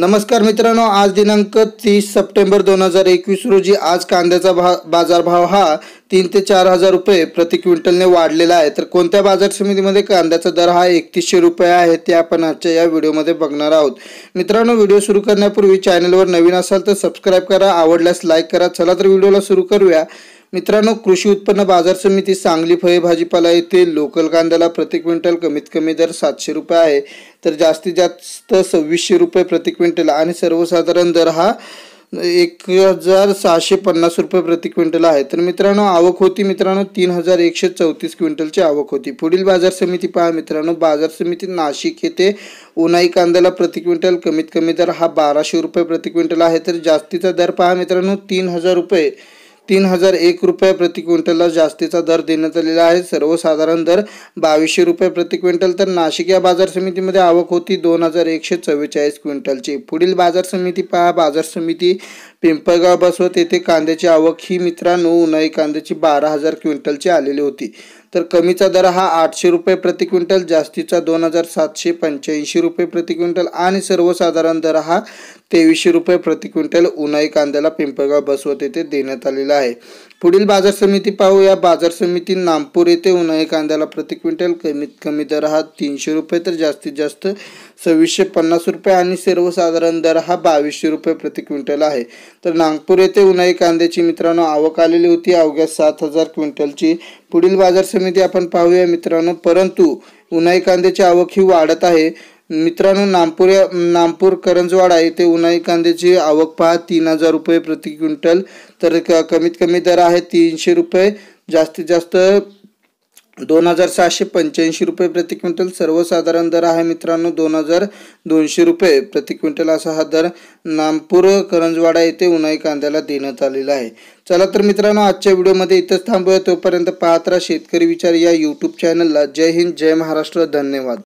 नमस्कार मित्रांनो आज दिनांक तीस सप्टेंबर दोन हजार एकवीस रोजी आज कांद्याचा भा बाजारभाव हा तीन ते चार हजार रुपये प्रति क्विंटलने वाढलेला आहे तर कोणत्या बाजार समितीमध्ये कांद्याचा दर हा एकतीसशे रुपये आहे ते आपण आजच्या या व्हिडिओमध्ये बघणार आहोत मित्रांनो व्हिडिओ सुरू करण्यापूर्वी चॅनलवर नवीन असाल तर सबस्क्राईब करा आवडल्यास लाईक करा चला तर व्हिडिओला सुरू करूया मित्रांनो कृषी उत्पन्न बाजार समिती सांगली फळे भाजीपाला येथे लोकल कांद्याला प्रति क्विंटल कमीत कमी दर सातशे रुपये आहे तर जास्तीत जास्त सव्वीसशे रुपये प्रति क्विंटल आणि सर्वसाधारण दर हा एक हजार सहाशे पन्नास रुपये प्रति क्विंटल आहे तर मित्रांनो आवक होती मित्रांनो तीन हजार एकशे चौतीस क्विंटलची आवक होती पुढील बाजार समिती पहा मित्रांनो बाजार समिती नाशिक येथे उन्हाई कांद्याला प्रति क्विंटल कमीत कमी दर हा बाराशे रुपये प्रति क्विंटल आहे तर जास्तीचा दर पहा मित्रांनो तीन हजार रुपये तीन हजार एक रुपये प्रति क्विंटलला जास्तीचा दर देण्यात आलेला आहे सर्वसाधारण दर बावीसशे रुपये प्रति क्विंटल तर नाशिक या बाजार समितीमध्ये आवक होती दोन हजार एकशे चव्वेचाळीस क्विंटलची पुढील बाजार समिती पहा बाजार समिती पिंपळगाव बसवत येथे कांद्याची आवक ही मित्रांनो उन्हाळी कांद्याची बारा हजार क्विंटलची आलेली होती तर कमीचा दर हा आठशे रुपये प्रति क्विंटल जास्तीचा दोन हजार सातशे पंच्याऐंशी रुपये प्रति क्विंटल आणि सर्वसाधारण दर हा तेवीसशे रुपये प्रति क्विंटल उन्हाई कांद्याला पिंपळगाव बसवत येथे देण्यात आलेला आहे पुढील बाजार समिती पाहूया बाजार समिती नामपूर येथे उन्हाळी कांद्याला प्रति क्विंटल कमीत कमी दर हा तीनशे रुपये तर जास्तीत जास्त सव्वीसशे पन्नास रुपये आणि सर्वसाधारण दर हा बावीसशे रुपये प्रति क्विंटल आहे तर नागपूर येथे उन्हाळी कांद्याची मित्रांनो आवक आलेली होती अवघ्या सात हजार क्विंटलची पुढील बाजार समिती आपण पाहूया मित्रांनो परंतु उन्हाळी कांद्याची आवक ही वाढत आहे मित्रांनो नामपूर नामपूर करंजवाडा येथे उन्हाळी कांद्याची आवक पहा तीन हजार रुपये प्रति क्विंटल तर कमीत कमी दर आहे तीनशे रुपये जास्तीत जास्त दोन हजार सहाशे पंच्याऐंशी रुपये प्रति क्विंटल सर्वसाधारण दर आहे मित्रांनो दोन हजार दोनशे रुपये प्रति क्विंटल असा हा दर नामपूर करंजवाडा येथे उन्हाळी कांद्याला देण्यात आलेला आहे चला तर मित्रांनो आजच्या व्हिडिओमध्ये इथंच थांबूया तोपर्यंत पाहत राहा शेतकरी विचार या यूट्यूब चॅनलला जय हिंद जय महाराष्ट्र धन्यवाद